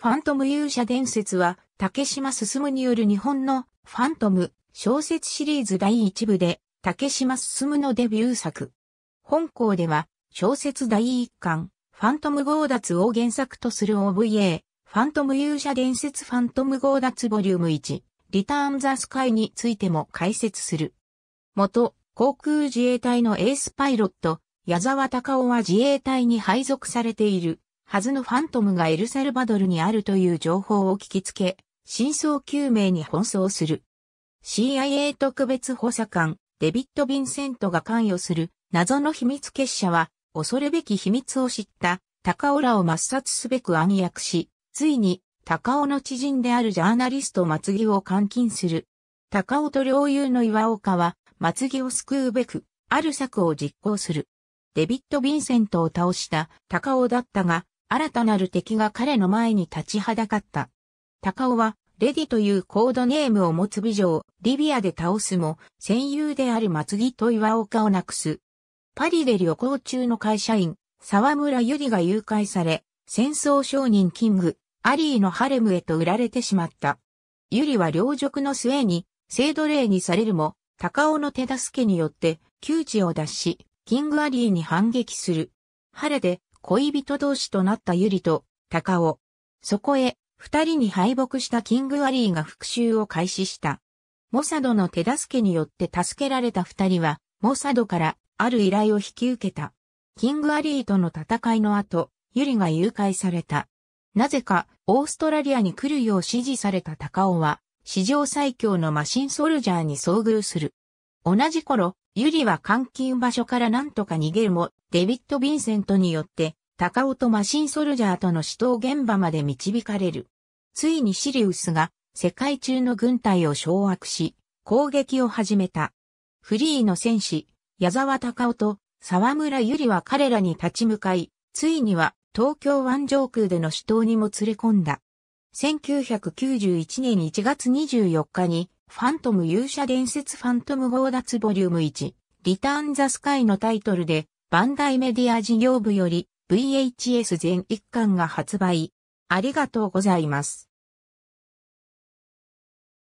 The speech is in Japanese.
ファントム勇者伝説は、竹島進による日本のファントム小説シリーズ第一部で、竹島進のデビュー作。本校では、小説第一巻、ファントム強奪を原作とする OVA、ファントム勇者伝説ファントム強奪ボリューム1、リターンザスカイについても解説する。元、航空自衛隊のエースパイロット、矢沢隆夫は自衛隊に配属されている。はずのファントムがエルサルバドルにあるという情報を聞きつけ、真相究明に奔走する。CIA 特別補佐官、デビッド・ヴィンセントが関与する謎の秘密結社は、恐るべき秘密を知った高尾らを抹殺すべく暗躍し、ついに高尾の知人であるジャーナリスト松木を監禁する。高尾と領友の岩岡は、松木を救うべく、ある策を実行する。デビッド・ヴィンセントを倒した高尾だったが、新たなる敵が彼の前に立ちはだかった。高尾は、レディというコードネームを持つ美女をリビアで倒すも、戦友である松木と岩岡をなくす。パリで旅行中の会社員、沢村ゆりが誘拐され、戦争商人キング、アリーのハレムへと売られてしまった。ゆりは両辱の末に、性奴隷にされるも、高尾の手助けによって、窮地を脱し、キングアリーに反撃する。晴れで、恋人同士となったユリと、高オ。そこへ、二人に敗北したキングアリーが復讐を開始した。モサドの手助けによって助けられた二人は、モサドからある依頼を引き受けた。キングアリーとの戦いの後、ユリが誘拐された。なぜか、オーストラリアに来るよう指示された高オは、史上最強のマシンソルジャーに遭遇する。同じ頃、ユリは監禁場所から何とか逃げるも、デビッド・ヴィンセントによって高尾とマシンソルジャーとの死闘現場まで導かれる。ついにシリウスが世界中の軍隊を掌握し、攻撃を始めた。フリーの戦士、矢沢高尾と沢村ゆりは彼らに立ち向かい、ついには東京湾上空での死闘にも連れ込んだ。1991年1月24日に、ファントム勇者伝説ファントム強奪ボリューム1、リターンザスカイのタイトルで、バンダイメディア事業部より、VHS 全1巻が発売。ありがとうございます。